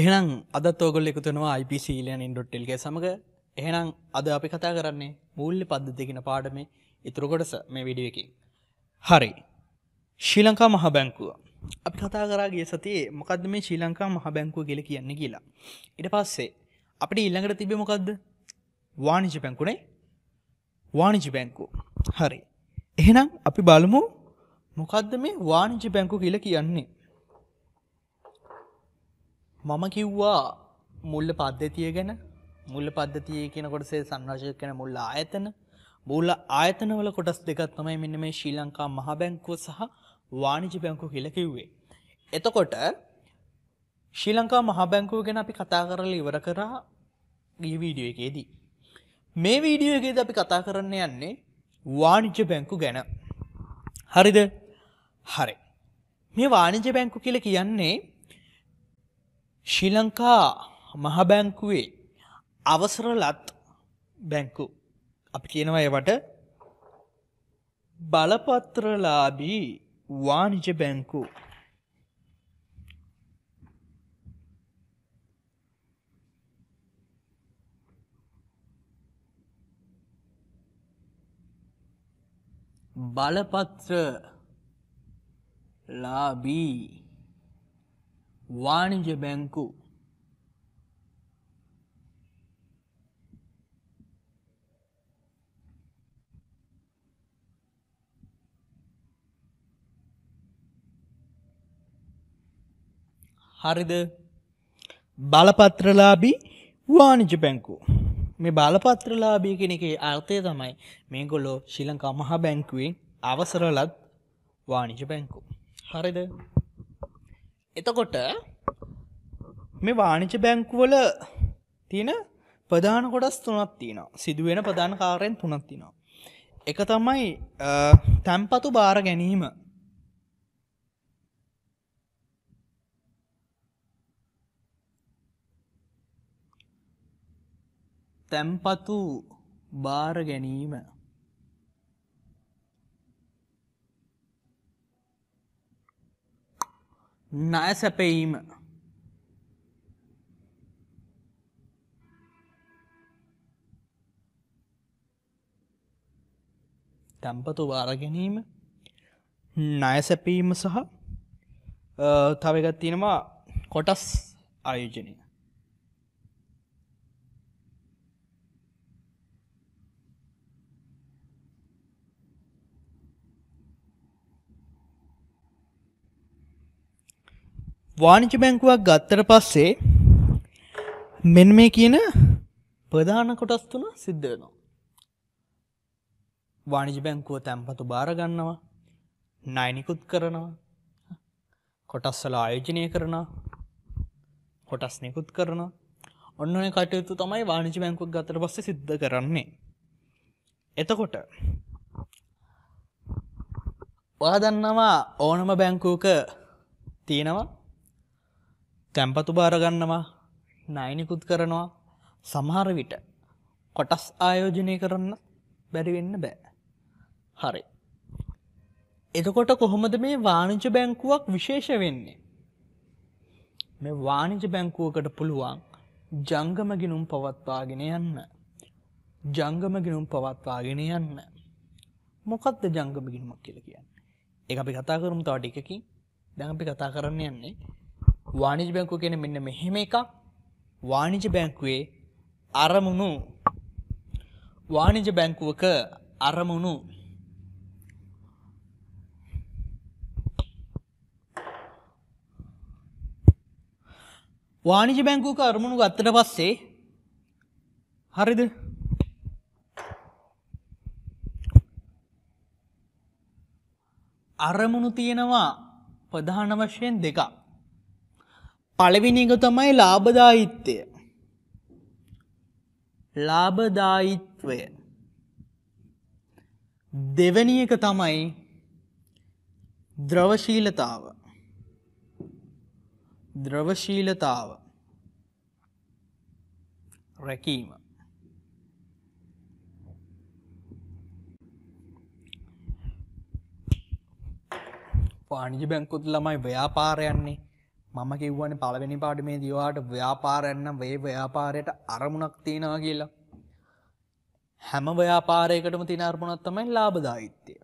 එහෙනම් අදත් ඕගොල් එකතුනවා IPC ලයනින් ඩොට්ටල්ගේ සමඟ එහෙනම් අද අපි කතා කරන්නේ මූල්ලි පද්ධතිගෙන පාඩමේ ඉතුරු කොටස මේ විඩියකින්. හරි ශ්‍රී ලංකා මහ බැංකුව අපි කතා කරාගේ සතියේ මොකද මේ ශ්‍රී ලංකා මහ බැංකුව ගෙල කියන්න කියලා. ඉට පස්සේ අපට ඉල්ළඟට තිබ මොකක්ද වානිජි පැංකුනේ වානිජි බැංකු හරි එහෙනම් අපි බලමු මොකක්ද මේ වානිජි බැංකු කියල කියන්නේ මම කිව්වා මුල්ල පද්ධතිය ගැන මුල්ල පද්ධතිය කෙනකොටසේ සංරශය කන මුල්ල ආයතන මුල්ල ආයතනවල කොටස් දෙකත් තමයි මෙන්න මේ ශ්‍රී ලංකා මහබැංකුව සහ වානිජි බැංකු හිලකිව්වේ. එතකොට ශ්‍රී ලංකා මහබැංකුව ගැන අපි කතා කරල ඉවර කරා ගිය වීඩියෝ එකේදී. මේ වීඩියෝ එකේද අපි කතා කරන්න යන්නේ වානිජ්‍ය බැංකු ගැන. හරිද හරි. මේ වානිජ බැංකු කියල කියන්නේ ශ්‍රී ලංකා මහබැංකුවේ අවසර ලත් බැංකු අපි කියනවා ඒවට බලපත්‍රලාබී වාණිජ බැංකු බලපත්‍ර ලාබී ವಾಣಿಜ್ಯ ಬ್ಯಾಂಕು හරිද බලපත්‍රලාබී වානිජ බැංකු මේ බලපත්‍රලාබී කෙනෙක අර්ථය තමයි මේගොල්ලෝ ශිලංකා මහා බැංකුවෙන් අවසරලත් වානිජ බැංකු හරිද එතකොට මේ වානිච බැංකුවල තියෙන ප්‍රධාන කොටස් තුනත් තියනවා සිදුවෙන ප්‍රධාන කාරයෙන් තුනත් තිනවා. එක තමයි තැම්පතු බාර ගැනීම තැම්පතු බාර ගැනීම ණය සැපයීම තැම්පතු වාර ගැනීම ණය සැපීම සහ තවගත් තියෙනවා කොටස් ආයෝජනය වානිජ බැංකුවක් ගත්තර පස්සේ මෙන් මේ කියන ප්‍රධාන කොටස් තුන සිද්ධ වෙනවා. වානිජ බැංකුව තැන්පතු බාරගන්නවා නයිනිකුත් කරනවා කොටස්සල ආයෝජනය කරනවා කොටස් නිකුත් කරනවා ඔන්නන කටයුතු තමයි වානිජ බැංකුවක් ගතර පස්ස සිද්ධ කරන්නේ. එතකොට වාදන්නවා ඕනම බැංකූක තියෙනවා තැම්පතු භාරගන්නවා නයිනිකුත් කරනවා සමහර විට කොටස් ආයෝජනය කරන්න බැරිවෙන්න බෑ. හරි. එතකොට කොහොමද මේ වාණිජ බැංකුවක් විශේෂ වෙන්නේ. මේ වාණිජ බැංකුවකට පුළුවන් ජංගම ගිනුම් පවත්වාගෙන යන්න. ජංගම ගිනුම් පවත්වාගෙන යන්න. මොකක්ද ජංගම ගිනුමක් කියල කියන්න. එක අපි කතා කරුම් තවට එකකින් දැඟපි කතා කරන්න යන්නේ වාණිජ බැංකුව කියන මෙන්න මෙහෙම එකක් වාණිජ බැංකුවේ අරමුණු වාණිජ බැංකුවක අරමුණු වාණිජ බැංකුවක අරමුණු ගත්තට පස්සේ හරිද අරමුණු තියෙනවා ප්‍රධාන වශයෙන් දෙකක් පළවෙනි එක තමයි ලාභදායිත්වය. ලාභදායිත්වය. දෙවැනි එක තමයි ද්‍රවශීලතාව. ද්‍රවශීලතාව. රැකීම. පාණජි බැංකුත් ළමයි ව්‍යාපාරයන්නේ මම කිව්වන පළවෙනි පාට මේ දවාට ව්‍යාපාරයන්නම් වේ ව්‍යාපාරයට අරමුණක් තියෙනවා කියලා. හැම ව්‍යාපාරයකටම තින අරමුණක් තමයි ලාබදායිත්‍යය.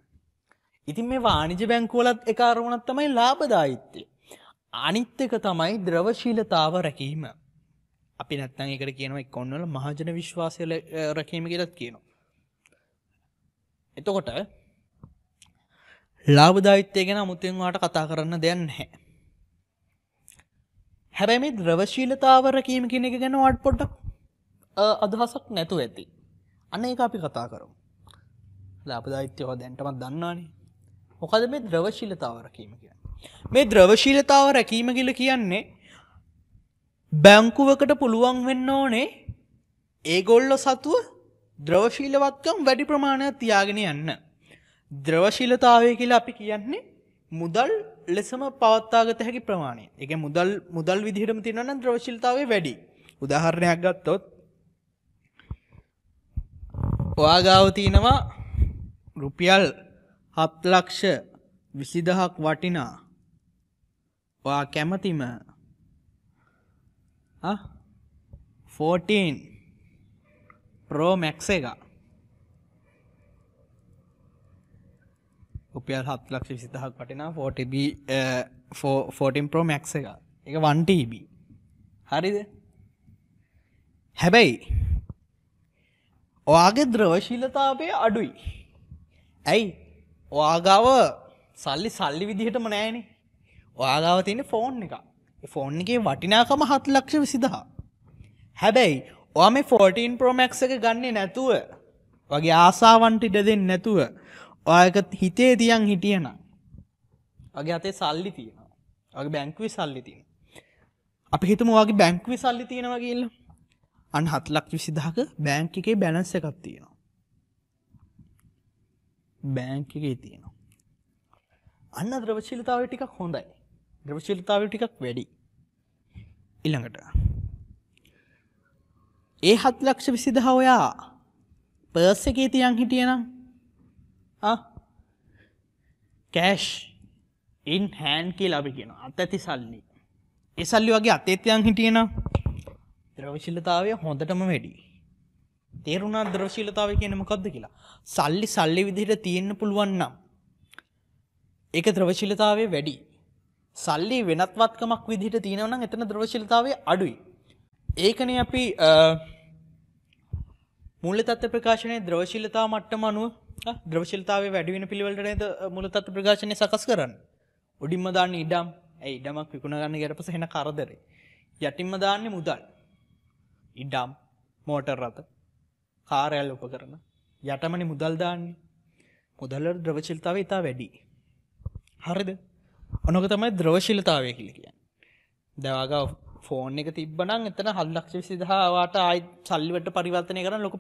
ඉතින් මේ වානිජ බැංකුවලත් එක අරමුණක් තමයි ලාබදායිත්‍යය. අනිත් එක තමයි ද්‍රවශීලතාව රැකීම. අපි නැත්තං එකට කියනවා කොන්නල මහජන විශ්වාසය රැකීම කියලත් කියනවා. එතකොට ලාබදායිත්‍යය ගැන මුතුන්වාට කතා කරන්න දෙයන්න හැ. හැබැයි මේ ද්‍රවශීලතාව රැකීම කෙනෙ එක ගැන වට පොඩ්ඩක් අදහසක් නැතු ඇති. අන්න ඒ අපි කතා කරු. ලාපදායිත්‍යව දැන්ටමත් දන්නවානේ මොකද මේ ද්‍රවශීලතාව රැකීම කියන්න. මේ ද්‍රවශීලතාව රැකීම කියල කියන්නේ බැංකුවකට පුළුවන් වෙන්න ඕනේ ඒගොල්ලො සතුව ද්‍රවශීලවත්කම් වැඩි ප්‍රමාණයක් තියාගෙන යන්න. ද්‍රවශීලතාවය කියලා අපි කියන්නේ මුදල් ලෙසම පවත්තාගත හැකි ප්‍රමාණය එක මුදල් මුදල් විදිහටම තිනන ද්‍රවශිල්තාව වැඩි උදාහරණයක් ගත්තොත් ඔයාගාව තියෙනවා රුපියල් හත්ලක්ෂ විසිදහක් වටිනා ඔයා කැමතිම 14 ප්‍රෝමැක්ස එක රුපියල් හත් ලක්ෂ විසිදහක් වටිනා ෆෝටබ ෆෝටම් ප්‍රෝ මැක්ස එක එක වන්ටබ හරිද හැබැයි ඔයාගේ ද්‍රවශීලතාවය අඩුයි ඇයි ඔයාගාව සල්ලි සල්ලි විදිහටම නෑනේ ඔයාගාව තියෙන ෆෝන් එක ෆෝන් එකේ වටිනාකම හත් ලක්ෂ විසිදහා හැබැයි ඔයා මේ 14 ප්‍රෝමැක්ස එක ගන්නේ නැතුව වගේ ආසාවන්ට ඉඩ දෙන්න නැතුව ඔයක හිතේ තියන් හිටියනම් අගේ අතේ සල්ලි තියෙනවා අගේ බැංකුවේ සල්ලි තියෙන අපි හිතම වගේ බැංකුවේ සල්ලි තියෙනවා කියලා අන් හත් ලක් විසිදාක බැංක එකේ බැලන්ස එකක් තියෙනවා බැංක එකේ තියෙනවා අන්න ද්‍රවශීලතාව ටිකක් හොඳයි ද්‍රවශීලතාව ටිකක් වැඩි ඉළඟට ඒ හත් ලක්ෂ විසිදහ ඔයා පර්ස එකේ තියන් හිටියනම් ආ කෑෂ් ඉන් හෑන් කියලා අපි කියන අත ඇති සල්ලි ඒ සල්ලි වගේ අතේත්යන් හිටියන ද්‍රවශිලතාවය හොඳටම වැඩි තේරුණා ද්‍රවශීලතාව කියන මොකක්ද කියලා සල්ලි සල්ලි විදිහට තියෙන්න පුළුවන් නම් ඒක ද්‍රවශීලතාවය වැඩි සල්ලි වෙනත්වත්කමක් විදිහට තියෙනවා නම් එතන ද්‍රවශීලතාවය අඩුයි ඒකනේ අපි මූල්‍ය තත්ත්ව ප්‍රකාශනයේ ද්‍රවශීලතාව මට්ටම අනුව ද්‍රවශිල්තාව වැඩිවෙන පිළිවලට නේද මුලතත් ප්‍රකාශනය සකස් කරන්න. උඩින්ම දාන්න ඉඩම් ඇයි ඉඩමක් විකුණගන්න ගැරපස හෙන කරදරේ. යටින්ම දාන්නේ මුදල්. ඉඩම් මෝටර් රථ කාරයල් උප කරන යටමනි මුදල් දාන්නේ මුදල්ල ද්‍රවශිල්තාව ඉතා වැඩි. හරිද? අනොක තමයි ද්‍රවශිලතාවය කියල කියන්න. දවාගව ෆෝන් එක තිබ්බනම් එතන හල්ලක්ෂ විසිදහවාට ආයි සල්ලිවට පරිවර්තනය කරන ලොක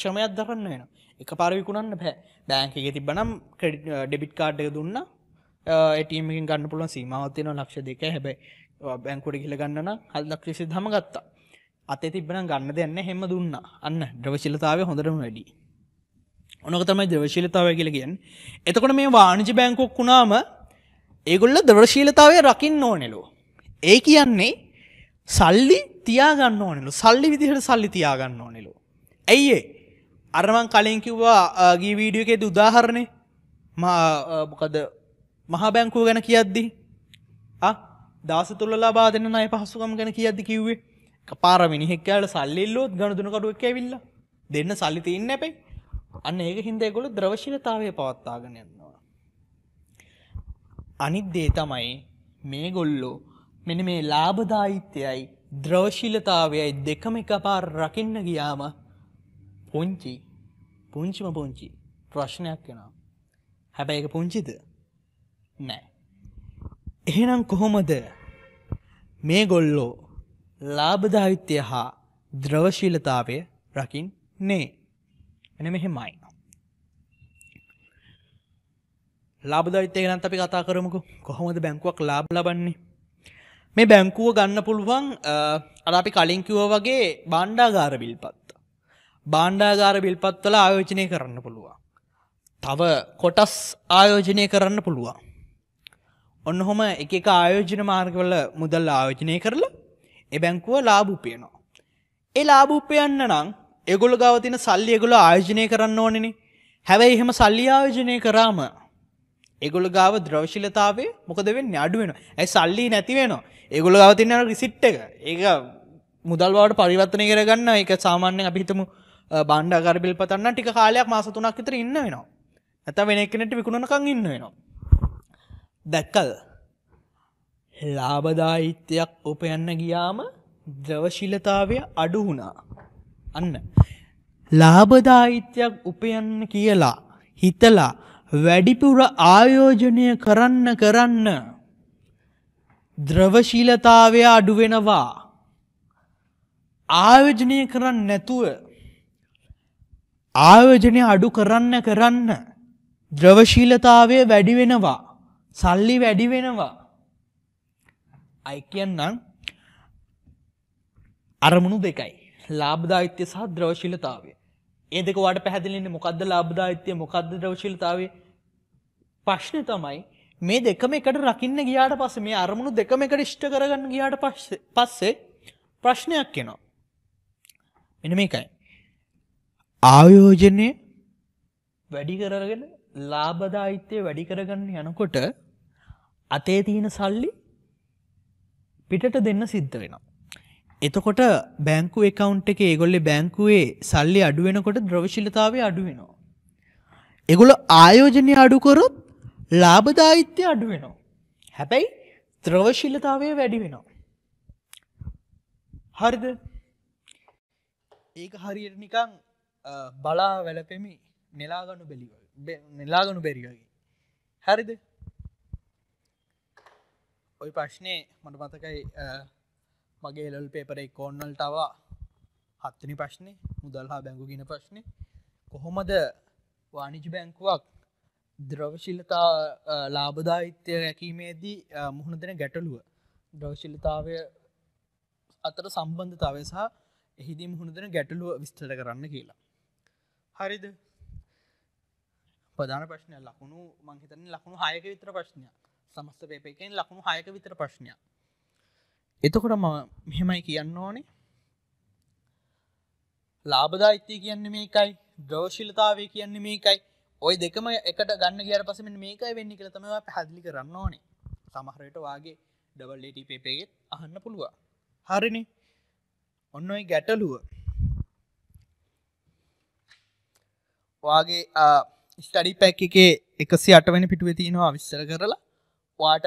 ශ්‍රමයක් දරන්න වෙන එක පාර විකුණන්න බෑ බෑන්ක එක තිබනම් කෙඩ් ඩෙබිට් කාඩ් එක දුන්න ඒටීමකින් ගන්න පුළුවන් සීමාවත්තියන ලක්ෂ දෙක හැබැයි බැංකුට ගිල ගන්නන හල්ලක් විසි හම ගත්තා අතේ තිබෙන ගන්න දෙන්න හෙම දුන්න අන්න ද්‍රවශිලතාව හොඳරම වැඩි ඔනක තමයි ද්‍රවශීලතාව කියලගෙන් එතකොට මේ වාණජි බැංකොක් වුණාම ඒගොල්ල දවශීලතාවය රකින්න ඕනෙලෝ ඒ කියන්නේ සල්ලි තියාගන්න ඕනෙලු සල්ලි විදිහට සල්ලි තියාගන්න ඕනෙලු. ඇයිඒ අරමන් කලින් කිව්වා ගී වීඩියෝ එකෙද උදාහරණය මොකද මහා බැංකුව ගැන කියද්දි දස තුළ ලබා දෙන්න අය පහසුකම් ගැන කියද්දි කිව්වේ පාර මිනිහෙක්කයාට සල්ලිල්ලෝත් ගණදුනකටුවක් ඇවිල්ල දෙන්න සල්ලි තියන්න ඇැයි අන්න ඒක හින්දේගොල ද්‍රවශිලතාවය පවත්තාගෙන යන්නවා. අනිත් දේ තමයි මේ ගොල්ලෝ මෙන මේ ලාභදායිත්‍යයයි ද්‍රවශීලතාවයයි දෙකම එකපාර රකින්න ගියාම පුංචි පුංචිම පුංචි ප්‍රශ්නයක් වෙනවා. හැබැයි එක පුංචිද නෑ. එහෙනම් කොහොමද මේ ගොල්ලෝ ලාබධාවිත්‍යය හා ද්‍රවශීලතාවය රකින් නේ එන මෙහෙමයි. ලාබධවිත්‍යය ගනන් අපි කතා කරමුකු කොහොමද බැංකුවක් ලාබ ලබන්නේ මේ බැංකුව ගන්න පුළුවන් අරපි කලින්කිව වගේ බණ්ඩාගාර බිල්පත්. බාණ්ඩාගාර බිල්පත්වල ආයෝජනය කරන්න පුළුවන්. තව කොටස් ආයෝජනය කරන්න පුළුවන්. ඔන්න හොම එක ආයෝජන මාර්ගවල මුදල් ආයෝජනය කරලා එබැංකුව ලාභූපයනවා. ඒ ලාභූපයන්න නම් එගොල ගවතින සල්ලියගුල ආයෝජනය කරන්න ඕනෙන හැබැයි එහෙම සල්ලි ආයෝජනය කරාම ඒගොල්ල ගාව ද්‍රවශිලතාවේ මොකද වෙන්නේ අඩු වෙනවා. ඇයි සල්ලි නැති වෙනවා. ඒගොල්ල ගාව තියෙන අර රිසිට් එක. ඒක මුදල් වලට පරිවර්තනය කරගන්න ඒක සාමාන්‍යයෙන් අපි හිතමු බණ්ඩාගාර බිල් පතන්න ටික කාලයක් මාස 3ක් විතර ඉන්න වෙනවා. නැත්නම් වෙන එක්කෙනෙක්ට විකුණනකම් ඉන්න වෙනවා. දැක්කද? ලාභදායිත්වයක් උපයන්න ගියාම ද්‍රවශීලතාවය අඩු වුණා. අන්න. ලාභදායිත්වයක් උපයන්න කියලා හිතලා වැඩිපුර ආයෝජනය කරන්න කරන්න ද්‍රවශීලතාවය අඩු වෙනවා ආයෝජනය කරන්න නැතුව ආයෝජනය අඩු කරන්න කරන්න ද්‍රවශීලතාවය වැඩි වෙනවා සල්ලි වැඩි වෙනවා අයි කියන්නම් අරමුණු දෙකයි ලාබදාෛත්‍ය සහ ද්‍රවශීලතාවය ඒ දෙක වාට පැහැදිලින්නේ මොකක්ද ලාබදාෛත්‍ය මොකක්ද ද්‍රවශීලතාවේ ප්‍රශ්නේ තමයි මේ දෙකම එකට රකින්න ගියාට පස්සේ මේ අරමුණු දෙකම එකට ඉෂ්ට කරගන්න ගියාට පස්සේ පස්සේ ප්‍රශ්නයක් එනවා. මෙන්න මේකයි. ආයෝජනය වැඩි කරගෙන ලාභදායිත්වය වැඩි කරගන්න යනකොට අතේ තියෙන සල්ලි පිටට දෙන්න සිද්ධ වෙනවා. එතකොට බැංකු එකකවන්් එක ඒගොල්ලෙ බැංකුවේ සල්ලි අඩුවෙනකොට ද්‍රවශිලතාවේ අඩුවෙනවා. එගොල ආයෝජනය අඩුකොරොත් ලාභදායිත්‍ය අඩු වෙනවා. හැබැයි ද්‍රවශීලතාවය වැඩි වෙනවා. හරිද? ඒක හරියට නිකන් බලා වැළපෙමි නෙලාගනු බැලි නෙලාගනු බැරි වගේ. හරිද? ඔය ප්‍රශ්නේ මට මතකයි මගේ එලල් පේපර එක ඕන්නල්ටව හත්තනි ප්‍රශ්නේ මුදල් හා බැංගු ගෙන ප්‍රශ්නේ කොහොමද වානිජ බැංකුවක් ද්‍රවශිලතා ලාබදායිත්‍ය රැකීමේදී මුහුණ දෙන ගැටලුව ද්‍රවශිලතාවය අතර සම්බන්ධතාවය සහ එහිදී මුහුණ දෙන ගැටලුව විස්තර කරන්න කියලා. හරිද ප්‍රධාන ප්‍රශ්නය ලකුණු මංහිතන ලකුණු හයක විතර ප්‍රශ්නය සමස්ත පේපකෙන් ලකුණු හයක විතර ප්‍රශ්නය එතකොට ම මෙහෙමයි කියන්න ඕනේ ලාබදායිත්‍යය කියන්න මේකයි ද්‍රෝශිලතාවය කියන්න මේකයි ඔය දෙකම එකට ගන්න කියට පසම මේකයි වෙන්නි කළ තමවා පැදිලි කරන්න ඕනේ සමහරයට වගේ ඩවල්ලට පේපේගෙත් අහන්න පුළුව හරිනි ඔන්න ඔයි ගැටලුව වගේ ස්ටඩි පැක් එකේ එකසි අටවැනි පිටුව තියෙනවා විස්සර කරලා වාට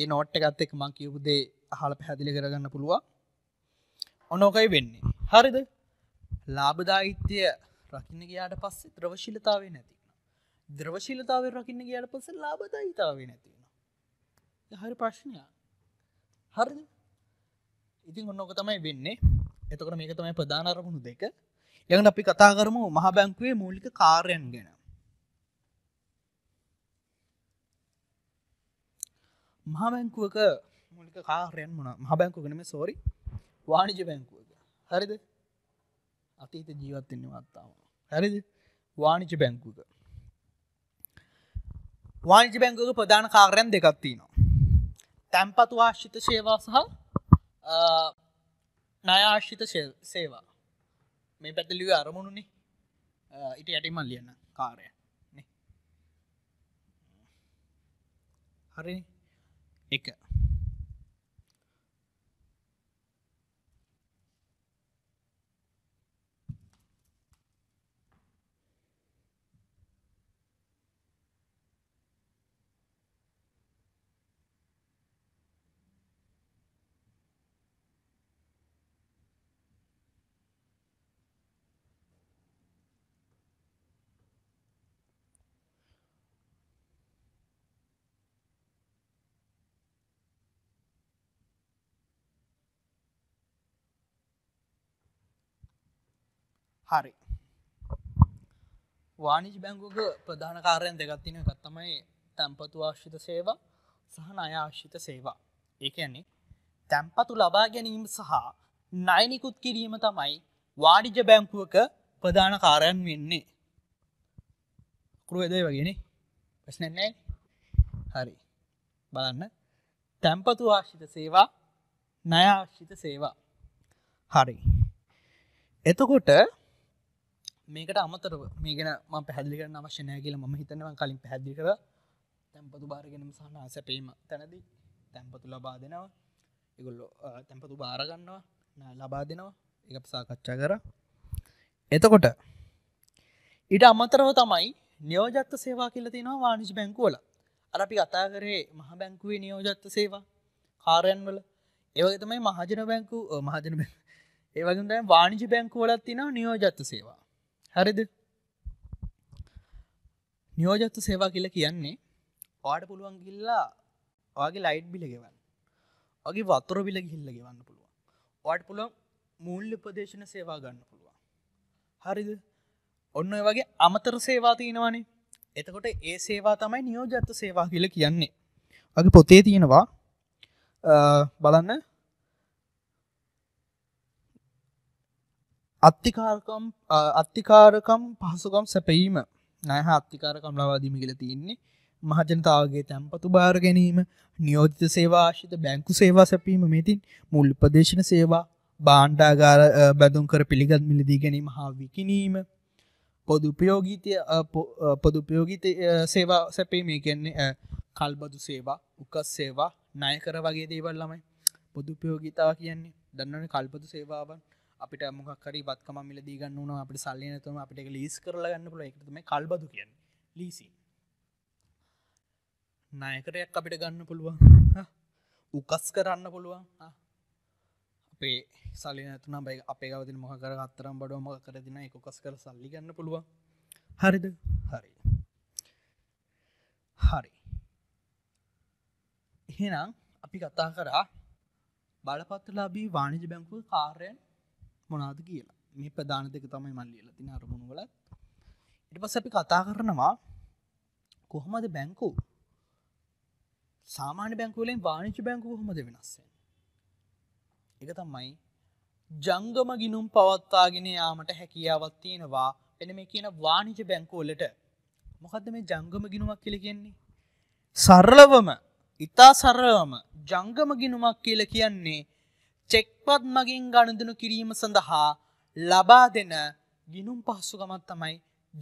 ඒ නෝට්ට ගත්ත එක මං කියවුදේ අහල පැහැදිලි කරගන්න පුළුවන් ඔනෝකයි වෙන්නේ හරිද ලාබදායිත්‍යය රකින්න ගයාට පස්සේ ද්‍රවශීලතාවේ නැතින ද්‍රවශීලතාව රකින්න ගයාට පස ලාබදයිතාවේ නැතිවෙන හරි ප්‍රශ්නය හරි ඉතින් ඔන්නෝක තමයි වෙන්නේ එතකට මේක තමයි ප්‍රධානරමුණු දෙක යඟ අපි කතා කරමු මහ බැංකුවේ මූලික කාර්යන් ගැන මහබැංකුවක මූලික කාරයන් මන මහ බැංකුගෙනම සෝරි වාණිජ බැංකුවක හරිද අතීත ජීවත්වෙන්නේ වත්තාව හැරිද වානිච බැංකුක වානිච බැංකුක ප්‍රධාන කාරයන් දෙකත්තිනවා තැම්පතු ආශ්ෂිත සේවා සහ නයාශ්ෂිත සේවා මේ පැතලිය අරමුණුනි ඉට යටිමල් ලියන්න කාරය හරි එක හරි වානිජ බැංගුක ප්‍රධාන කාරයෙන් දෙගත්තින ගත්තමයි තැම්පතු ආශ්ිත සේවා සහ අය ආශ්ිත සේවා ඒකයන්නේ තැම්පතු ලබා ගැනීම සහ නයිනිකුත් කිරීම තමයි වාඩිජ බැංකුවක ප්‍රධාන කාරයන් වෙන්නේ කරුවදයි වගෙන ප්‍රශ්නනෑ හරි බලන්න තැම්පතු ආශ්ිත සේවා නය ආශ්ිත සේවා හරි එතකොට මේකට අමතරව මේගෙන ම පැදිලිකර අවශ්‍යනය කියලා ම හිතනව කලින් පැදි කර තැම්පතු භාරගෙනම සහනා සැපීම තැනදී තැම්පතු ලබා දෙනවා ඉගොල්ලො තැම්පතු භාරගන්නවා ලබා දෙනවා එක සාකච්ඡා කර එතකොට ඉට අමතරව තමයි නියෝජත්ත සේවා කියල තිනවා වානිශ බැංකුවල අර අපි කතා කරේ මහ බැංකුවේ නියෝජත්ත සේවා කාරයන්වල ඒවගතමයි මහජන බැංකු මහජන ඒවගේ වානිජ බැංකුවලත් තිනව නියෝජත්ත සේවා හරිද නියෝජත්තු සේවා කියල කියන්නේ පාඩ පුළුවන් ගිල්ලා ඔගේ ලයිට් බිල ගෙවන්න ඔගේ වතුර බිල ගිල්ල ගෙවන්න පුළුවන් වාට පුළුවන් මූල්ල ප්‍රදේශන සේවා ගන්න පුළුවන් හරිද ඔන්න වගේ අමතර සේවා තියෙනවානේ එතකොට ඒ සේවා තමයි නියෝජත්ත සේවා කියල කියන්නේ වගේ පොතේ තියෙනවා බලන්න අත්තිකාරකම් අත්තිකාරකම් පහසුකම් සැපීම නයහ අත්තිකාරකම් ලවාදීමිගල තියන්නේ මහජනතාවගේ තැම්පතු භාර ගැනීම නියෝජිත සේවාශිත බැංකු සේවා සැපීම මෙතින් මුල් ප්‍රදේශන සේවා බාණ්ඩාගාර බැඳුම් කර පිළිගත් මිලදී ගැනීම හා විකිනීම පොදුපයෝගීතය පොදුපයෝගීත සේවා සැපේ මේ කියන්නේ කල්බදු සේවා උකස් සේවා නය කර වගේ දේවල් ළමයි පොදුපයෝගීතාව කියන්නේ දන්නන කල්පතු සේවාවන් අපිට මොක්කරි බත්කම මිල දීගන්න වන අපි සල්ලනතුම අපිට ලිස් කරලගන්න පුල එකතුම කල්බදු කියන්න ලිසි නායකරයක් අපිට ගන්න පුළුවන් උකස් කරන්න පුළුවන් අපේ සලනතුන බයි අපේ ගවතින මොහකර අත්තරම් බඩුව මක කරදින එකකස් කර සල්ලි ගන්න පුළුවන් හරිද හරි හරි එහෙනම් අපි කතා කරා බලපත්තුලාබී වාණජ බැංකු කාර්යන් මොනාද කියලා මේ ප්‍රධාන දෙක තමයි මල්ලියල තින අරමුණු වලත් ඉට පස් අපි කතා කරනවා කොහොමද බැංකු සාමාන්‍ය බැංකුවලෙන් වානිච බැංකු කොහොමද වෙනස්සෙන් එක තමයි ජංගම ගිනුම් පවත්තාගෙන යාමට හැකියාවත් තියෙනවා එන මේ කියන වානිජ බැංකෝලට මොකද මේ ජංගම ගිනුමක් කියල කියන්නේ සරලවම ඉතා සරලවම ජංගම ගිනුමක් කියල කියන්නේ චෙක්පත් මගින් ගණඳනු කිරීම සඳහා ලබා දෙන ගිනුම් පහසුකමත් තමයි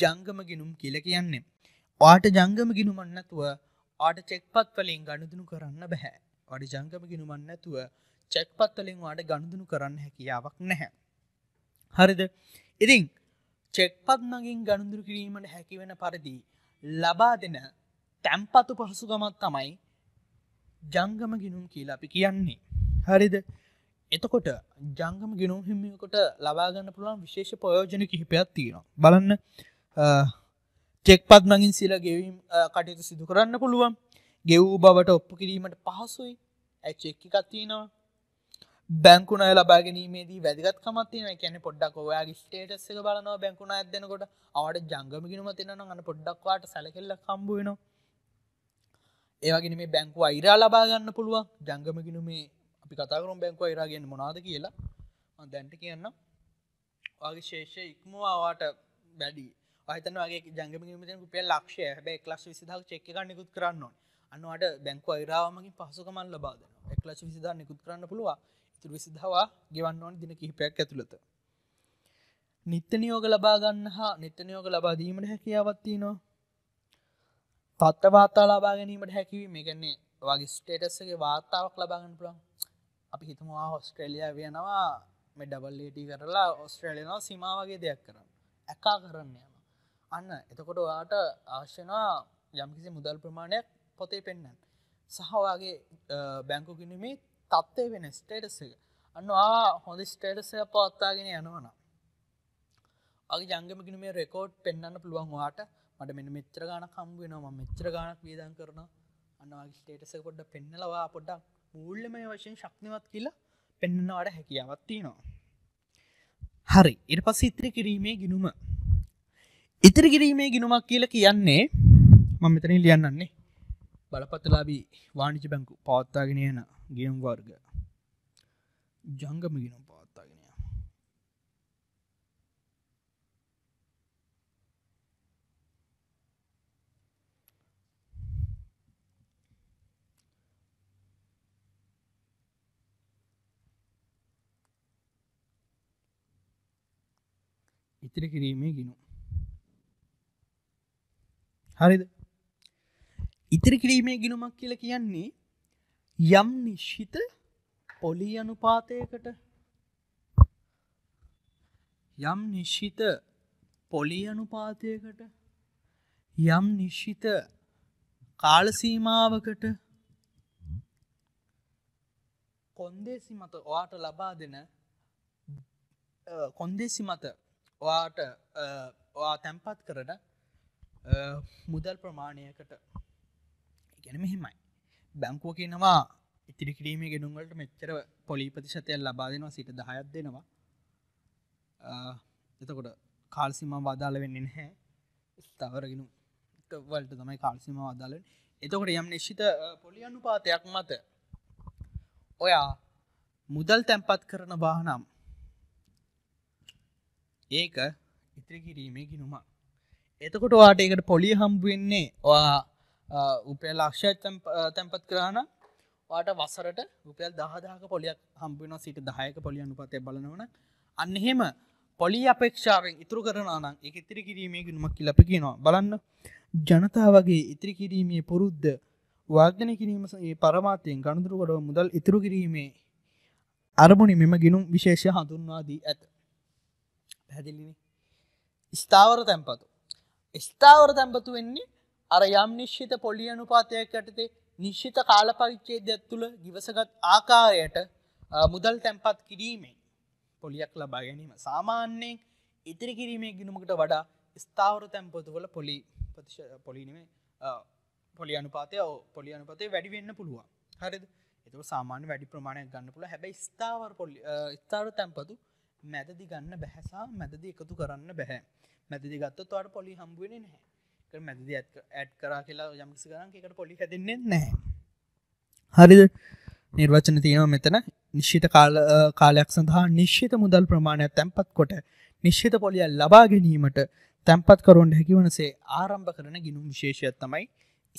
ජංගම ගිනුම් කියල කියන්නේ. වාට ජංගම ගිනුමන්නතුව ආට චෙක්පත් වලින් ගණඳනු කරන්න බැහැ. වඩ ජංගම ගිනුමන්නතුව චෙක්පත්වලින් වාට ගණඳනු කරන්න හැකියාවක් නැහැ. හරිද ඉතිං චෙක්පත් මගින් ගණඳුරු කිරීමට හැකිවෙන පරිදි ලබා දෙන තැම්පතු පහසුගමත් තමයි ජංගම ගිනුම් කියලා අපි කියන්නේ. හරිද එතකොට ජංගම ගෙනුම් හිමියකොට ලබාගන්න පුළුවන් විශේෂ පයෝජන කිහිපයක් තියෙනවා බලන්න චෙක්පත් මගින් සිලා ගෙවීම් කටයුතු සිදු කරන්න පුළුවන් ගෙවූ බවට ඔප්පු කිරීමට පහසුයි ඇච්චෙක්කිකත්තිනවා බැංකුණ ලබා ගැනීමේදී වැදිගත්කමත්තින කැන පොඩ්ඩක් ඔයාගේ ස්ටේටස් එක බලනවා බැංකුණ ඇදනකොට අවට ජංගම ගෙනුම තිෙනන අන පොඩ්ඩක්වාට සැලකෙල්ල කම්බුවෙනවා ඒවගෙන මේ බැංකු අයිරා ලබාගන්න පුළුවන් ජංගම ගිනුමේ අපි කතාකරුම් බැංකව ඉරාගෙන් මොනාද කියලා දැන්ට කියන්න වගේ ශේෂය ඉක්මවාවාට වැඩි අහිතනගේ ජංගම පේ ලක්ෂය හැබැ ලක්ෂ විසිදක් චෙක්ක නිකුත් කරන්න අන්නවාට බැංකව අයිරාවමකින් පහසුකමන් ලබාදන එක්ලශ විසිදා නිකුත් කරන්න පුළුවන් ඉතුරු විසිදවා ගෙවන්න ඕන දින කිහිපයක් ඇතුළත. නිත්‍යනියෝග ලබාගන්න හා නිත්‍යනියෝග ලබාදීමට හැකියාවත්ති නො පත්තවාතා ලබා ගැනීමට හැකිවීම ගැන්නේ වගේ ස්ටේටස්සගේ වාතාවක් ලබාගන්න පුළන් අපි හිතමවා හොස්ට්‍රේලිය වෙනවා මෙඩබල්ලට කරලා ඔස්ට්‍රේලියනවා සිමාවගේ දෙයක් කරන්න ඇකා කරන්න යන අන්න එතකොට වාට ආශ්‍යනවා යම්කිසි මුදල් ප්‍රමාණයක් පොතේ පෙන්න්න සහවාගේ බැංකු ගිනමි තත්වේ වෙන ස්ටේටස අන්නවා හොඳ ස්ටේටස පවත්තාගෙන යනවන අගේ ජංගම ගිනමේ රෙකෝඩ් පෙන්න්න පුළුවන් වාට මට මෙ මෙත්‍ර ගාන කම්බ වෙනවා මෙත්‍ර ගානක් වියදන් කරන අන්නවාගේ ස්ටේටස කොඩ්ඩ පෙන්නලවා පොඩ්ඩක් මූල්ලමය වශයෙන් ශක්තිවත් කියලා පෙන්නවාට හැකියාවත් තියෙනවා හරි ඉට පස් ඉත්‍ර කිරීමේ ගිනුම ඉතිරි කිරීමේ ගිනුමක් කියල කියන්නේ මම මෙතන ලියන්නන්නේ බලපතලාබී වාණිජ බැංකු පවත්තාගෙන යන ගියම් වර්ග ජංගම ගිනුම් විස්තර කිරීමේ ගිනු හරිද ඉතිරි කිරීමේ ගිනුමක් කියල කියන්නේ යම් නිශ්ෂිත පොලි අනුපාතයකට යම් නිශ්ෂිත පොලි අනුපාතයකට යම් නිශ්ෂිත කාලසීමාවකට කොන්දේසි මත ඔයාට ලබා දෙන කොන්දේසි මත ඔයාට ඔයා තැන්පත් කරන මුදල් ප්‍රමාණයකට ගැන මෙහෙමයි බැංකුව කියනවා ඉතිරි කිරීම ගෙනුම්වලට මෙච්චර පොලි ප්‍රතිශතය ලබා දෙෙනවා සිට දහයත් දෙෙනවා එතකොට කාල්සිම වදාල වෙන්න නැහැ ස්ථාවරගෙන වලට තමයි කාල්සිම වදාලෙන් එතකොට යම් නිශ්ෂිත පොලි අනුපාතයක් මත ඔයා මුදල් තැන්පත් කරන බානම් ඒක ඉතිරි කිරීමේ ගිනුමා එතකොට වාට ඒකට පොලි හම්බුවෙන්නේ වා උපය ලක්ෂය තැන්පත් කරාන වාට වසරට උපයල් දහදාක පොලියක් හම්බුවෙන සිට දායක පොලියන් උපතය බලනවන අන්නහෙම පොලි අපේක්ෂාවෙන් ඉතුරු කරනනම් එක ඉතිරි කිරීමේ ගිනුමක් කිලප කියනවා බලන්න ජනතාවගේ ඉතිරි කිරීමේ පුරුද්ධ වාර්ධන කිරීම පරමාතයෙන් ගණඳුරුකොට මුදල් ඉතුරු කිරීමේ අරමුණ මෙම ගිනුම් විශේෂ හඳුන්වාදී ඇත පැදිලිනි ස්ථාවර තැන්පතු. ස්ථාවර තැන්පතු වෙන්නේ අර යම් නිශ්ෂිත පොලිය අනුපාතයකටතේ නිශ්ෂිත කාලපරිච්චේ දැත්තුළ ගිවසගත් ආකාරයට මුදල් තැන්පත් කිරීමෙන් පොලියක් ලබා ගැනීම සාමාන්‍යයෙන් ඉතිරි කිරීමේ ගිනුමකට වඩා ස්ථාවර තැන්පතුවල පොලි ප්‍රතිශ පොලිනේ පොලි අනුපාතය පොලි අනුපතේ වැඩිවෙන්න පුළුවන් හරිද එතු සාමාන්‍ය වැඩි ප්‍රමාණයක් ගන්න පුළ හැබැයි ස්ථාවර පොලි ස්ථාර තැන්පතු මැදදි ගන්න බැහැසා මැදදි එකතු කරන්න බැහැ මැදදි ගත්ත තුවාට පොලි හම්බුවෙන නැහැ මැදදි ඇත් ඇඩ් කරා කියලා යම්කිසි කරන් එකට පොලි හැදන්නේ නැහැ හරිද නිර්වචන තියෙන මෙතන නිශ්ෂිත කාල කාලයක් සඳහා නිශ්ෂිත මුදල් ප්‍රමාණයක් තැන්පත් කොට නිශ්ෂිත පොලිය ලබා ගැනීමට තැන්පත් කරුන්ට හැකිවනසේ ආරම්භ කරන ගිනුම් විශේෂයක් තමයි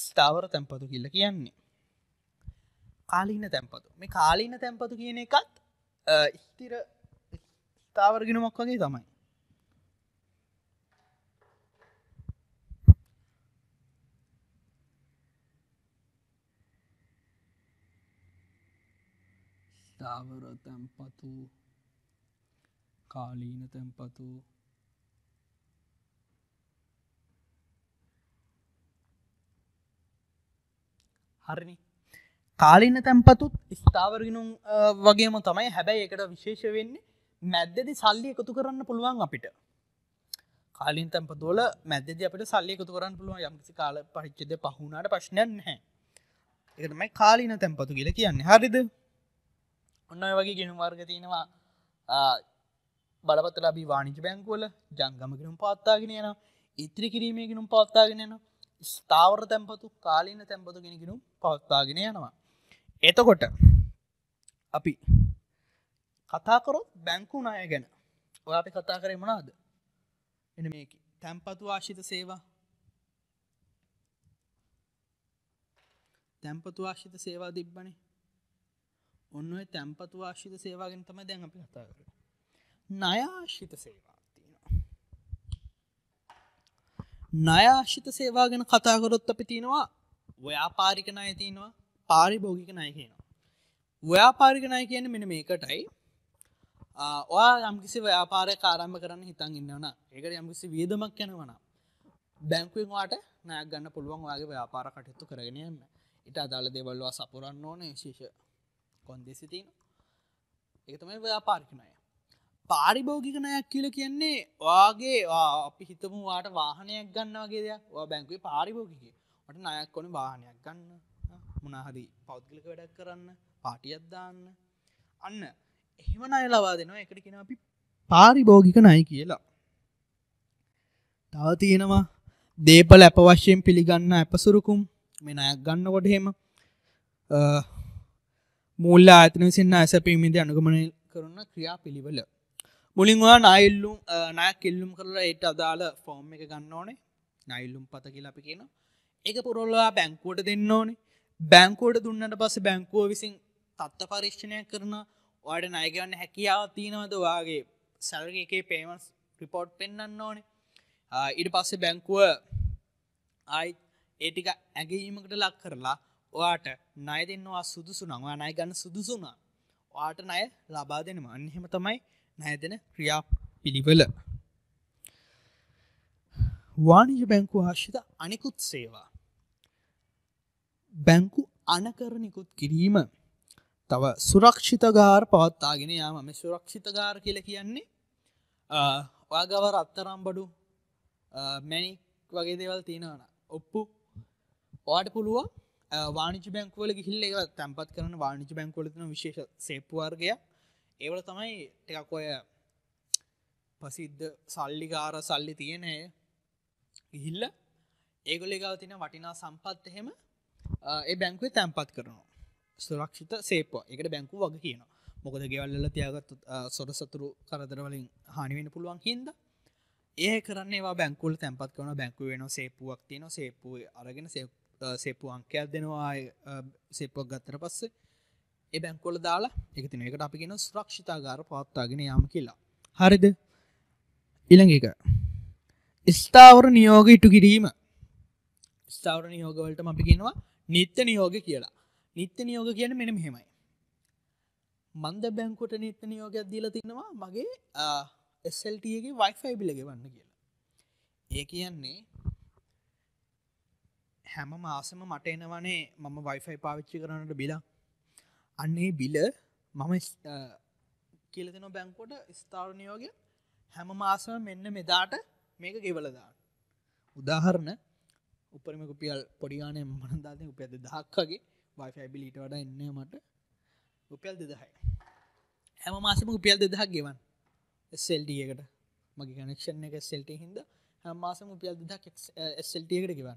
ස්ථාවර තැන්පතු කියල කියන්නේ. කාලීන තැන්පතු මේ කාලීන තැන්පතු කියන එකත් ස්තිර ස්ථාවරගෙනමක් වගේ තමයි ස්ථාවර තැම්පතු කාලීන තැම්පතු හරිනි කාලින්න තැම්පතුත් ස්ථාවරගෙනුම් වගේම තමයි හැබැයි එකට විශේෂ වෙන්නේ මැද්දෙදි සල්ලි එකතු කරන්න පුළුවන් අපිට කාලින් තැම්පතුවල මැද්දදි අපට සල්ලි එකතු කරන්න පුළුවන් යම්කිසි කාල පරිච්චද පහුණට ප්‍රශ්නයන් හැ එකටමයි කාලින තැම්පතු කියල කියන්න හරිද ඔන්න වගේ ගෙනුවර්ග තියෙනවා බලපත ලබී වානිච බැංකුවල ජංගමගෙනම් පත්තාගෙන යන ඉත්‍රි කිරීමේගෙනම් පවත්තාගෙන යන ස්ථාවර තැම්පතු කාලින තැම්පතු ගෙනගෙනම් පවත්තාගෙන යනවා එතකොට අපි කතාකරොත් බැංකු ණය ගැන ඔය අපි කතා කරේ මනාද එන මේක තැම්පතු ආශිත සේවා තැම්පතු ආශිත සේවා තිබ්බනේ ඔන්න ඔය තැම්පතු ආශිත සේවාගෙන් තමයි දැන් අපි කතා කරේ ණය ආශිත සේවා තියෙනවා ණය ආශිත සේවා ගැන කතා කරොත් අපි තිනවා ව්‍යාපාරික ණය තියෙනවා පාරිභෝගික ණය කියනවා ව්‍යාපාරික ණය කියන්නේ මෙන්න මේකටයි ඔයා යම්කිසි ව්‍යාපාරය කාරම්ම කරන්න හිතන් ඉන්නවන ඒකට යම්කිසි වියදමක් යනවන බැංකුවවාට නෑක් ගන්න පුළුවන් වගේ ව්‍යාපාර කටයුතු කරගෙන යන්න ඉට අදාළ දෙවල්වා සපුරන්න ඕන විශේෂ කොන්දෙසිතින එකතමයි ව්‍යාපාර්කිනය පාරිභෝගික නයක් කියල කියන්නේ වාගේ අපි හිතමු වාට වාහනයක් ගන්න වගේ දෙයක් බැංකුවේ පාරිභෝගිකේ ට නයක් කොන වාහනයක් ගන්න මොනහරි පෞද්ගලික වැඩක් කරන්න පාටියත් දාන්න අන්න එහෙම අය ලවා දෙනවා එකට කෙන අපි පාරිභෝගික නයි කියලා තව තියෙනවා දේපල ඇප වශයෙන් පිළිගන්න ඇපසුරුකුම් මෙන අයක් ගන්නකොට හෙම මුල්ල අතන සින්න ඇසැපීමද අනුගමනය කරන ක්‍රියා පිළිවල මුලින්වා නයිල්ලුම් නය කෙල්ලුම් කරලා ඒට අදාළ ෆෝර්ම් එක ගන්න ඕනේ නයිල්ලුම් පත කියලා අපි කියන එක පුරොල්ලා බැංකුවට දෙන්න ඕනේ බැංකෝට දුන්නට පස බැංකුව විසින් තත්ත පරීක්ෂණය කරන ඔඩ නයගවන්න හැකියාව තියෙනවද වගේ සැලරි එකේ පේමස් රිපෝට් පෙන්න්න ඕන ඉඩ පස්සේ බැංකුව අයි ඒටික ඇගීමකට ලක් කරලා ඔයාට නය දෙන්නවා සුදුසු නංවා නය ගන්න සුදුසුනා වාට නය ලබා දෙනම අන්හෙම තමයි නැදෙන ක්‍රියා පිළිවල වානිජ බැංකු ආශ්ිත අනිකුත් සේවා බැංකු අනකරනිකුත් කිරීම තව සුරක්ෂිතගාර පවත්තාගෙන යාම මේ සුරක්ෂිතගාර කියල කියන්නේ වාගවර අත්තරම් බඩු මැනික් වගේ දේවල් තියෙනවන ඔප්පු වාට පුළුව වානිි බැංකුවල ගිහිල්ල එක තැම්පත් කරන වානිි බැංකුලතින විශේෂ සේප්වාර්ගය ඒවල තමයි ටකක් ඔය පසිද්ධ සල්ලිකාර සල්ලි තියනය ගිහිල්ල ඒගොලෙ ගව තින වටිනා සම්පත් එහෙම ඒ බැංකුවේ තැම්පත් කරනවා සුරක්ෂිත සේපවා එකට බැංකු වගේ කියන මොකද ගෙවල්ල තියාගත් සොර සතුරු කරදරවලින් හානිවෙන පුළුවන් හින්ද ඒ කරන්නවා බැංකුල් තැන්පත් කන බැංකු වෙන සේපුුවක් තියෙන සේපු අරගෙන සේපු අංකයක් දෙනවා සේපුවක් ගත්තර පස්සේ ඒ බැංකොල දාලා එකතින එකට අපිගෙන සුරක්ෂිතාගාර පවත්තාගෙන යාම කියලා හරිද ඉළඟක ස්ථාවර නියෝග ඉටු කිරීම ස්ථාවර නියෝගවලට අපි කියෙනවා නිත්‍ය නියෝග කියලා නිත්‍ය නියෝග කියන මෙන මෙහෙමයි මන්ද බැංකොට නිත්‍ය නියෝගයක් දීලා තින්නවා මගේ එසල්ටගේ වයිෆයි බිලග වන්න කියලා ඒ කියන්නේ හැම මාසම මට එනවනේ මම වයිෆයි පාවිච්චි කරනට බිලා අන්නේ බිල මම කියලදෙන බැංකොට ස්ථාරණයෝග හැම මාසම මෙන්න මෙදාට මේක ගෙවලදා උදාහරණ උපරිම කුපියල් පොඩිගානය මනදාතය උපැද දහක්කගේ වයිෆයි බිලිට වඩ එන්න මට රුපියල් දෙදහයි හැම මාසම උපියල් දෙදහක් ගෙවන් සෙල්ටියකට මගේ කනෙක්ෂන් එක සෙල්ට හිද හැම මාසම උපියල් දෙදක් සෙල්ටියකට ගෙවන්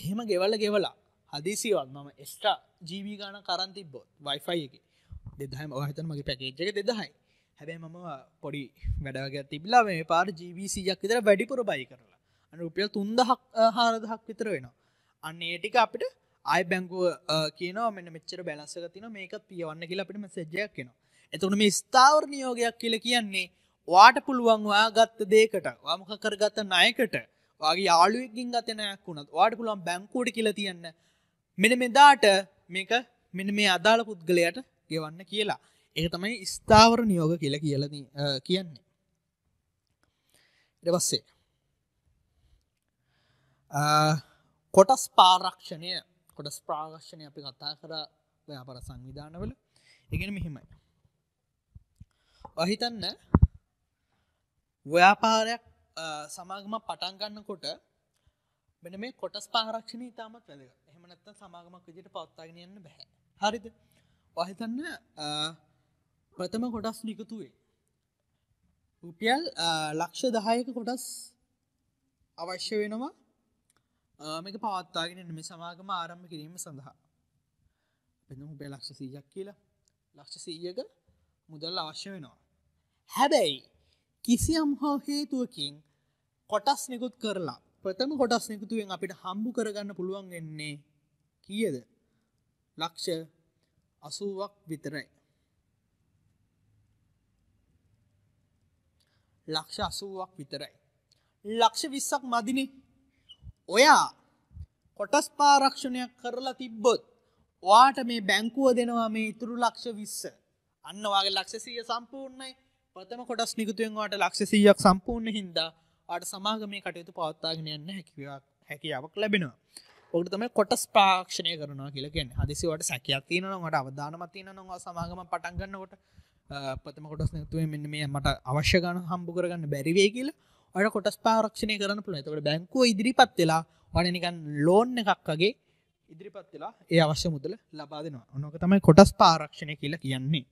එහෙම ගෙවල්ල ගෙවලා හදිසිවල් මම එස්ටා ජීවිගාන කරන් තිබ්බොත් වයිෆයි එක දෙදහම ඔහතන් මගේ පැකේජ්ජක දෙදහයි හැබැයි මම පොඩි වැඩග තිබලා මේ පාර ජීවිසියක් විතර වැඩිපුර බයි කරලා අන රුපියල් තුන්දහක් හාරදහක් විතර වෙනවා අන්න ඒටික අපිට ආය බැංගුව කියන මෙන්න මෙච්චර බැලස්සක තින මේක පියවන්න කියලා අපිට මසජයක් කෙනවා එතුන මේ ස්ථාවර නියෝගයක් කියල කියන්නේ වාට පුළුවන්වා ගත්ත දේකට වාමක කරගත නයකට වගේ යාලුවකින් ගතනයක් වුණත් වාට පුළුවන් බැංකෝඩ කියල තියන්න මෙන මෙදාට මේක මෙන මේ අදාළ පුද්ගලයට ගෙවන්න කියලා ඒ තමයි ස්ථාවර නියෝග කියල කියල කියන්නේ ඉවස්සේ කොටස් පාරක්ෂණය කොටස් ප්‍රාගශ්ෂණය අපි කතා කර ව්‍යාපර සංවිධානවල ඉගෙන මෙහෙමයි වහිතන්න ව්‍යාපාරයක් සමාගම පටන්ගන්නකොට මෙන මේ කොටස් පාරක්ෂණ ඉතාමත් වැදග එහමනත්ත සමාගමක් විදිට පවත්තාගෙනයන්න බැහැ හරිද වහිතන්න ප්‍රථම කොටස් නිකතුවේ රුපියල් ලක්ෂ දහයක කොටස් අවශ්‍ය වෙනවා මේක පවත්තාගෙන මේ සමාගම ආරම්භ කිරීම සඳහා පෙනහු බේ ලක්ෂ සීයක් කියලා ලක්ෂ සීයක මුදල් අවශ්‍ය වෙනවා හැබැයි කිසියම් හෝ හේතුවකින් කොටස් නිකුත් කරලා ප්‍රථම කොටස් නිකුතුවෙන් අපිට හම්බු කරගන්න පුළුවන් වෙන්නේ කියද ලක්ෂ අසුවක් විතරයි ලක්ෂ අසුවක් විතරයි ලක්ෂ විස්සක් මදිනේ ඔයා කොටස් පාරක්ෂණයක් කරලා තිබ්බොත් වාට මේ බැංකුව දෙනවා මේ ඉතුරු ලක්ෂ විස්ස අන්න වගේ ලක්ෂසීය සම්පූර්ණයි ප්‍රථම කොටස් නිකුතුවෙන් වාට ලක්ෂසීයක් සම්පූර්ණ හින්දා අට සමාග මේ කටයුතු පවත්තාගෙන යන්න හැකිවක් හැකියාවක් ලැබෙනවා ඔකට තමයි කොටස් පාක්ෂණය කරනවා කියලගෙන හදිසිවට සැකයක් තියෙනනොට අවධානමතින නොවා සමාගම පටන්ගන්නකොට ප්‍රථම කොටස් නිතුවේ මෙන්න මේ මට අවශ්‍යගන හම්බු කරගන්න බැරිවේ කියලා අට කොටස් පාරක්ෂණය කරන පුළ තකට බැංකුව ඉදිරිපත් වෙලා වනනිකන් ලෝන් එකක් වගේ ඉදිරිපත් වෙලා ඒ අවශ්‍ය මුදල ලබා දෙෙනවා ඔනොක තමයි කොටස් පාරක්ෂණය කියලා කියන්නේ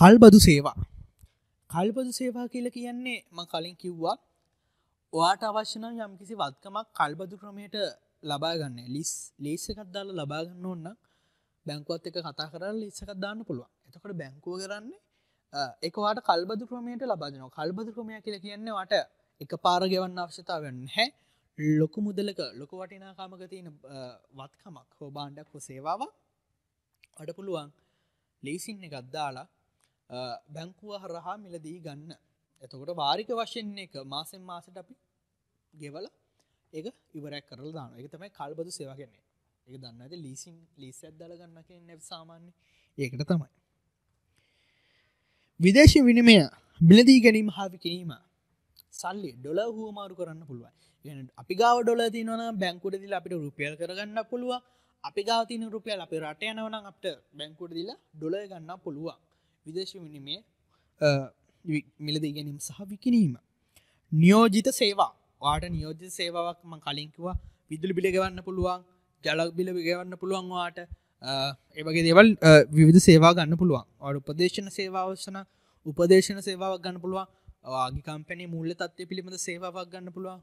කල්බදු සේවා කල්බදු සේවා කියල කියන්නේ ම කලින් කිව්වා ඔයාට අවශ්‍යනම් යම් කිසි වත්කමක් කල්බදු ක්‍රමයට ලබාගන්න ලිස් ලේසකත් දාල ලබාගන්න ඔන්නම් බැංකුවත් එක කතා කරල ඉස්සකක් දාන්න පුළුවන් එතකොට බැංකුව කරන්නේ එකවාට කල්බදු ක්‍රමයට ලබාදන කල්බදු ක්‍රමය කියල කියන්නවට එක පාර ගෙවන්න අවශ්‍යතාවන්න හැ ලොකු මුදලක ලොක වටිනාකාමක තියෙන වත්කමක් හෝ බාණ්ඩක් හෝ සේවාව අඩ පුළුවන් ලේසින් එකත් දාලා බැංකුව හරහා මිලදී ගන්න එතකොට වාරික වශයෙන් එක මාසෙන් මාසට අපි ගෙවල ඒ ඉවරැක් කරල දාන එක තමයි කල්බදු සේවාගන්නේ එක දන්න ඇති ලීසින් ලිස් ඇදලගන්න නැ සාමාන්‍ය ඒකට තමයි විදේශ විනිමය බිලදී ගැනීම හාවි කිරීම සල්ලි ඩොල හුව මාරු කරන්න පුළුවන් අපි ගාව ඩොල තිනවන බැංකුට දිල අපිට රුපියල් කරගන්න පුළුව අපි ගාතින රුපියල් අපි රට යනවන අපට බැංකුට දිල ඩොලය ගන්න පුළුවන් විදේශ විනිමේ මිලදී ගැනීම සහ විකිනීම නියෝජිත සේවා වාට නියෝජිත සේවාවක් ම කලින්කිවා විදුලි බිලගවන්න පුළුවන් ජලක් බිල ගවන්න පුළුවන්වාට ඒවගේ දේවල් විවිධ සේවා ගන්න පුළුවන් අඩු උපදේශන සේවාවසන උපදේශන සේවාවක් ගන්න පුළුවන් වාගේ කම්පැනේ මුල්ල තත්වය පිළිබඳ සේවාවක් ගන්න පුළුවන්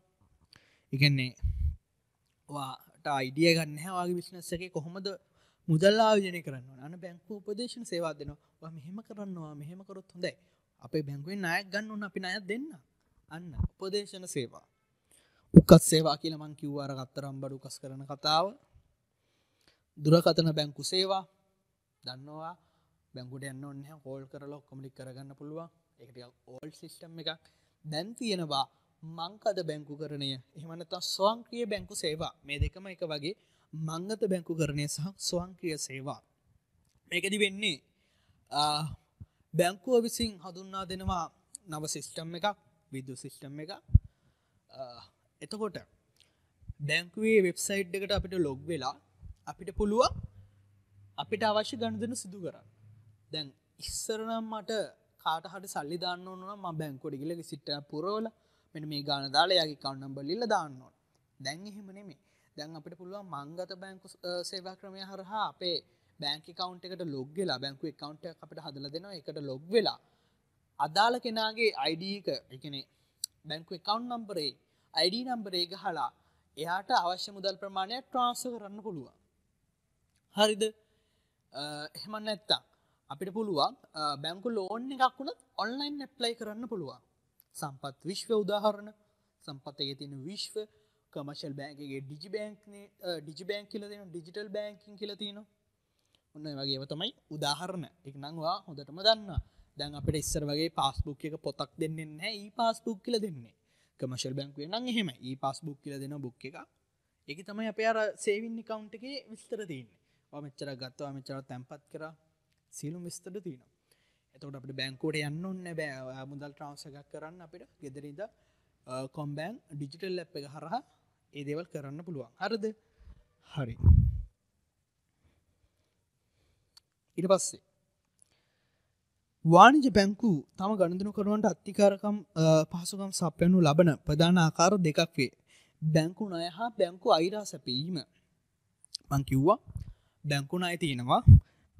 ඉගන්නේ වාට අයිඩිය ගන්න වාගේ විශ්නස එක කොහොමද මුදල්ලාජනය කරන්න අන බැංකු උපදේශන සේවා දෙනවා මෙහෙම කරන්නවා මෙහෙම කරොත් හොඳයි අපේ බැංකුවෙන් අයක් ගන්න ඕන අපි අයත් දෙන්න අන්න උපදේශන සේවා උකත් සේවා කියලමං කිව්වාර කත්තරම් බඩු කස් කරන කතාව දුරකතන බැංකු සේවා දන්නවා බැංකුට යන්න ඔන්න හෝල් කරලා කොමඩික් කරගන්න පුළුවන් එකට ඕල් සිිස්ටම් එකක් දැන් තියෙනවා මංකද බැංකු කරණය එහමනතා ස්වංක්‍රිය බැංකු සේවා මේ දෙකම එක වගේ මංගත බැංකු කරණය සහ ස්වංක්‍රිය සේවා මේකදි වෙන්නේ බැංකුව විසින් හඳුන්නා දෙනවා නව සිිස්ටම් එකක් විදු සිිස්ටම් එක එතකොට බැංකුවේ වෙබ්සයිට් එකට අපිට ලොග් වෙලා අපිට පුළුවන් අපිට අවශ්‍ය ගණදන සිදු කරන්න දැන් ඉස්සරනම් මට කාට හට සල්ලි දාන්න ඕන ම බැංකොඩි ගිල සිට පුරෝල මෙ මේ ගාන දාලා යාගේ කවන්නම් බලිල දාන්නොට දැන් එහෙමනේ මේ දැන් අපිට පුළුවන් මංගත බැංකු සේවා ක්‍රමය හරහා අපේ බැංකි කවන්් එකට ලොග්ගෙලා බැංකු කවන්ට අපට හදල දෙනවා එකට ලොග් වෙලා අදාල කෙනාගේ අයිඩක එකනෙ බැංකු කවන්් නම්බරේ අයිඩ නම්බරේ ගහලා එයාට අවශ්‍ය මුදල් ප්‍රමාණයක් ට්‍රාන්ස කරන්න පුළුවන් හරිද එහෙමන්න ඇත්තා අපිට පුළුවන් බැංකු ලෝන් එකක් වුණත් ඔන්ලයින් ඇප්ලයි කරන්න පුළුවන් සම්පත් විශ්ව උදාහරණ සම්පතය තියෙන විශ්ව කමශල් බෑන්ගේ ඩිජි බෑන්ක් ඩිජි බෑන් කියල දෙන ඩිජිටල් බෑන්කින් කියලතින ඔන්න වගේ තමයි උදාහරණ එක නංවා හොඳටම දන්න දැන් අපට ඉස්සර වගේ පස්බුක් එක පොතක් දෙන්නෙන්න ඒ පස්බුක් කියල දෙන්නේ කමශල් බැංකුවේ නං එහෙම ඒ පස්බුක් කියල දෙන බුක් එක එක තමයි අප අර සේවින් කවුන්් එක විස්තර තියන්නේ මෙච්චර ගත්වා මෙචර තැන්පත් කර සීලුම් විස්තට තියනවා එතකට අපට බැංකෝට යන්න ඔන්න බෑ මුදල් ට්‍රවන්ස එකක් කරන්න අපිට ගෙදරද කොම්බෑන් ඩිජිටල් ලැප් එක හරහා ඒදේවල් කරන්න පුළුවන් හරද හරි ඉට පස්සේ වාණිජ බැංකු තම ගණඳනු කරුවන්ට අත්තිකාරකම් පහසුකම් සපයනු ලබන ප්‍රධාන ආකාර දෙකක් වේ. බැංකු නය හා බැංකු අයිරා සැපීම. මංකිව්වා බැංකුණ අයි තියෙනවා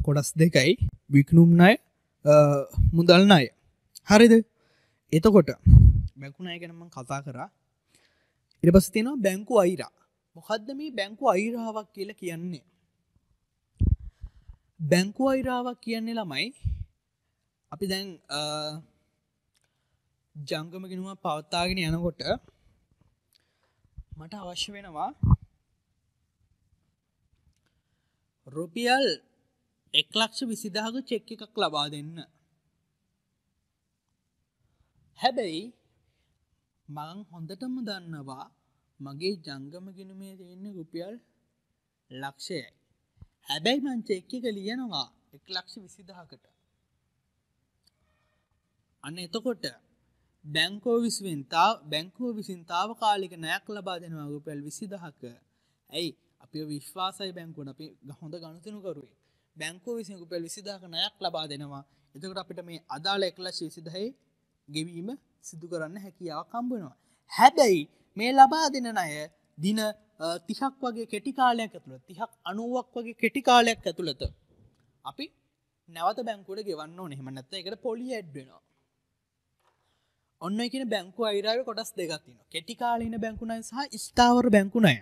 කොඩස් දෙකයි වික්නුම්නය මුදල්නය හරිද එතකොට බැකුණය ගැනම කතා කරා ඉරපස තියෙනවා බැංකු අයිරා මොකදද මේ බැංකු අයිරාවක් කියලා කියන්නේ බැංකු අයිරාවක් කියන්නේ ළමයි අපි දැන් ජංගමගෙනවා පවත්තාගෙන යනකොට මට අවශ්‍ය වෙනවා රුපියල් එක්ලක්ෂ විසිදාහක චෙක් එකක් ලබා දෙන්න. හැබැයි මං හොඳටම දන්නවා මගේ ජංගම ගෙනුමේ දෙන්න රුපියල් ලක්ෂයයි. හැබැයි මං චෙක්ක එක ලියනවා එක් ලක්ෂ විසිදහකට. අන්න එතකොට බැංකෝ විස්වෙන්තා බැංකෝ විසින් තාව කාලික නෑක් ලබා දෙනවා රුපියල් විසිදහක ඇයි අපි විශ්වාසයි බැංකුවට අපි හොඳ ගණතනුකරුවේ බැංකෝ විසින් රුපියල් 20000ක ණයක් ලබා දෙනවා. එතකොට අපිට මේ අදාළ 1.20000 ගෙවීම සිදු කරන්න හැකියාවක් හම්බ වෙනවා. හැබැයි මේ ලබා දෙන ණය දින 30ක් වගේ කෙටි කාලයක් ඇතුළත 30ක් 90ක් වගේ කෙටි කාලයක් ඇතුළත අපි නැවත බැංකුවට ගෙවන්න ඕනේ. එහෙම නැත්නම් ඒකට පොලි ඇඩ් වෙනවා. ඔන්න ඔය කියන බැංකු අයිරාවේ කොටස් දෙකක් තියෙනවා. කෙටි කාලීන බැංකු ණය සහ ස්ථාවර බැංකු ණය.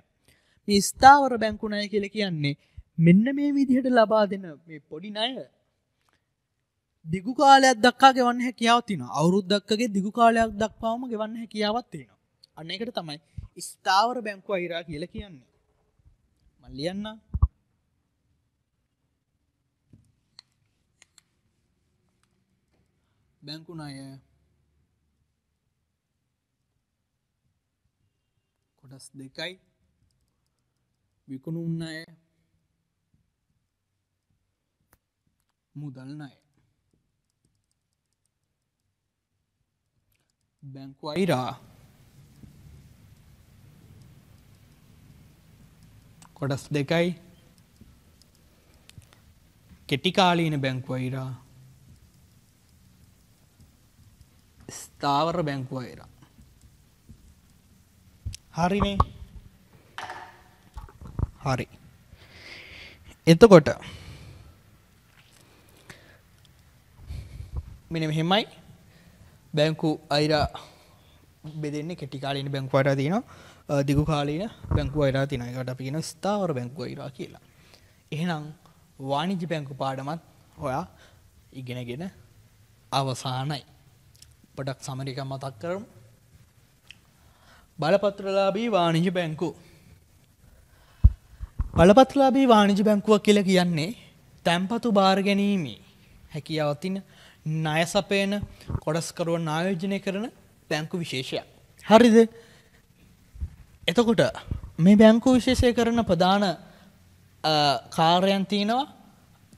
මේ ස්ථාවර බැංකුණය කියල කියන්නේ මෙන්න මේ විදිහට ලබා දෙන මේ පොඩි නය දිගු කාලයක් දක්කා ගෙවන්න හැකියාව තින අවුරුද්දක්කගේ දිගු කාලයක් දක්වාම ගෙවන්න හැකියාවත් තියෙනවා අන්න එකට තමයි ස්ථාවර බැංකු අයිරා කියල කියන්නේ මල්ලියන්න බැංකුණ අය කොටස් දෙකයි විකුණුන් අය මුදල් අය බැංකු අයිරා කොටස් දෙකයි කෙටිකාලීන බැංකු අයිරා ස්ථාවර බැංකු අයිරා හරිනේ හරි. එතකොට මෙන්න මෙහෙමයි බැංකු අයිරා බෙදෙන්නේ කෙටි කාලීන බැංකු අයිරා තියෙනවා දිගු කාලීන බැංකු අයිරා තියෙනවා. ඒකට අපි කියනවා ස්ථාවර බැංකු අයිරා කියලා. එහෙනම් වාණිජ්‍ය බැංකු පාඩමත් ඔයා ඉගෙනගෙන අවසానයි. පොඩක් සමරිකම් මතක් කරමු. බලපත්‍රලාභී වාණිජ්‍ය බැංකු බලපත්ලාබී වාණිජ බැංකුවක් කියල කියන්නේ තැන්පතු භාර ගැනීම හැකියාවතින ණය සපයන කොඩස්කරුව නායෝජනය කරන බැංකු විශේෂයක්. හරිද එතකොට මේ බැංකු විශේෂය කරන ප්‍රධාන කාර්යන් තියෙනවා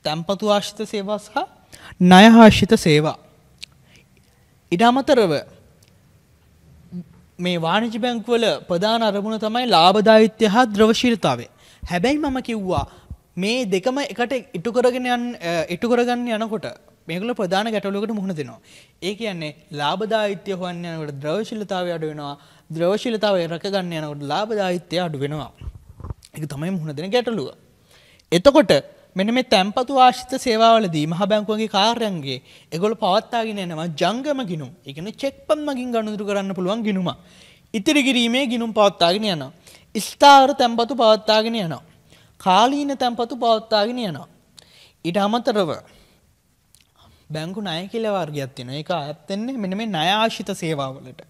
තැන්පතු ආශිත සේවා සහ ණයහාශිත සේවා. ඉඩ අමතරව මේ වාණිජ බැංකුවල ප්‍රධාන අරමුණ තමයි ලාභදායිත්‍ය හා ද්‍රවශීලතාවය. හැබැයි මම කිව්වා මේ දෙකම එකට ඉටු කරගෙන යන ඉටු කරගන්න යනකොට මේගොල්ලෝ ප්‍රධාන ගැටලුවකට මුහුණ දෙනවා. ඒ කියන්නේ ලාභදායිත්‍ය හොයන්න යනකොට ද්‍රවශීලතාවය අඩු වෙනවා. ද්‍රවශීලතාවය රැකගන්න යනකොට ලාභදායිත්‍ය අඩු වෙනවා. ඒක තමයි මුහුණ දෙන ගැටලුව. එතකොට මෙන මේ තැන්පතු ආශිත සේවාවලදී මහ බැංකුවගේ කාර්යන්ගේ එගොල පවත්තාගෙන එනවා ජංගම ගිනුම් එකන චෙක්පම් මගින් ගණුදුරු කරන්න පුළුවන් ගිනුම. ඉතිරි කිරීමේ ගිනුම් පවත්තාගෙන යනවා. ස්ථාර තැන්පතු පවත්තාගෙන යනවා. කාලීන තැන්පතු පවත්තාගෙන යනවා. ඉට අමතරව බැංකු නය කියල වර්ගයක් තියෙන එක ඇත්තෙන්නේ මෙන මේ නයාශිත සේවාවලට.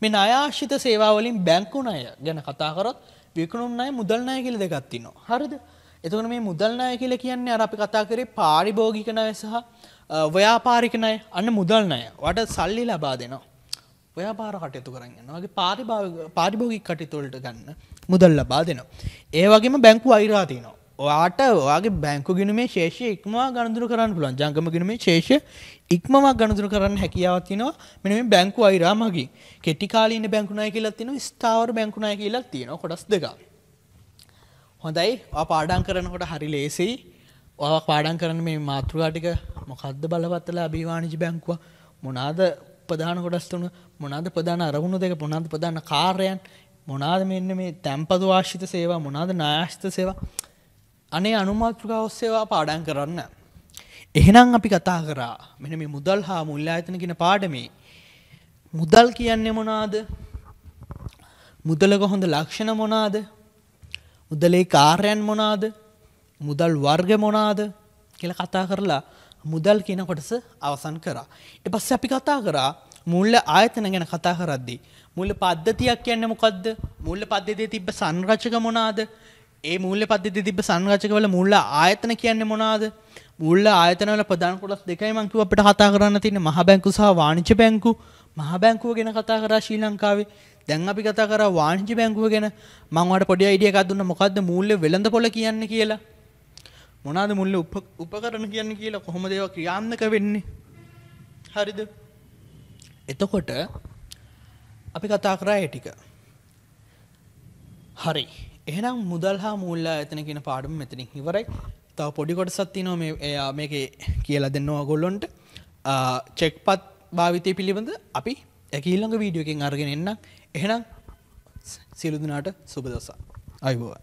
මේ නයාශිත සේවාවලින් බැංකු නය ගැන කතාකරොත් විකුණුම් අය මුදල් නය කියල දෙගත්තිනවා. හරිද එතුන මේ මුදල් නය කියල කියන්නේ අර අපි කතා කරේ පාරිභෝගික නය සහ ව්‍යාපාරික නය අන්න මුදල් නය වට සල්ලි ලබා දෙනවා. ව්‍යාපාර කටයුතු කරන්න වගේ පාරිභෝගික කටයුතුවලට ගන්න මුදල් ලබා දෙනවා. ඒ වගේම බැංකු අයිරාතියනවා. ඔයාට ඔයාගේ බැංකු ගිනුමේ ශේෂය ඉක්මවා ගණදුර කරන්න පුළන් ජංගම ගිනුමේ ශේෂය ඉක්මවා ගණදුර කරන්න හැකියාවත්තිනවා මෙ මේ බැංකු අයිරා මගේ කෙටිකාලීන බැංකුනාය කියලත්තින ස්ථාවර බැංකුනාය කියලක් තියෙන කොටස් දෙක. හොඳයි පාඩන් කරනකොට හරි ලේසි පාඩන් කරන මේ මාතෘකාටික මොකක්ද බලවත්තලා අභිවාණජි බැංකුව මොනාද ප්‍රධාන කොටස්තුන මොනාද ප්‍රධාන අරවුණු දෙක මොනාද ප්‍රධාන කාර්යන් මොනාද මෙන්න මේ තැම්පද ආශිත සේවා මොනාද නායශිත සේවා අනේ අනුමාත්‍රකා ඔස්සේවා පාඩන් කරන්න. එහෙනම් අපි කතා කරා මෙන මේ මුදල් හා මුල්ල අයතන කියෙන පාඩමේ. මුදල් කියන්නේ මොනාද මුදලක හොඳ ලක්ෂණ මොනාද මුදලේ කාර්යන් මොනාද මුදල් වර්ග මොනාද කියල කතා කරලා මුදල් කියන කොටස අවසන් කරා. එ පස්ස අපි කතා කරා මුල්ල ආයතන ගැන කතා කරද්දී. මුල්ල පද්ධතියක් කියන්න මොකක්ද මුල්ල පද්ධතිය තිබ්බ සංරචක මොනාද ඒ මුල්ල පද්ධති තිබ සංරචකවල මුල්ල ආයතන කියන්න මොනාද මුල්ල ආයතනවල ප්‍රධාන කොටස් දෙකයි මං කිව්වා අපිට කතා කරන්න තියෙන මහ බැංකු සහ වාණිජ්‍ය බැංකු මහ බැංකුව ගැන කතා කරා ශ්‍රී ලංකාවේ දැන් අපි කතා කරා වාණිජ්‍ය බැංකුව ගැන මං ඔයාලට පොඩි අයිඩියා එකක් දුන්නා මොකද්ද මුල්ල වෙළඳපොළ කියන්නේ කියලා මොනවාද මුල්ල උපකරණ කියන්නේ කියලා කොහොමද ඒවා ක්‍රියාත්මක වෙන්නේ හරිද එතකොට අපි කතා කරා ඒ ටික. හරි. එහෙනම් මුදල් හා මූල්‍ය ආයතන කියන පාඩම මෙතනින් ඉවරයි. තව පොඩි කොටසක් තියෙනවා මේ එයා මේකේ කියලා දෙන්නවා ඔයගොල්ලන්ට. චෙක්පත් භාවිතය පිළිබඳ අපි ඇකීළඟ වීඩියෝ එකෙන් අරගෙන එන්නම්. එහෙනම් සියලු දෙනාට සුබ දවසක්. අයුබෝවන්.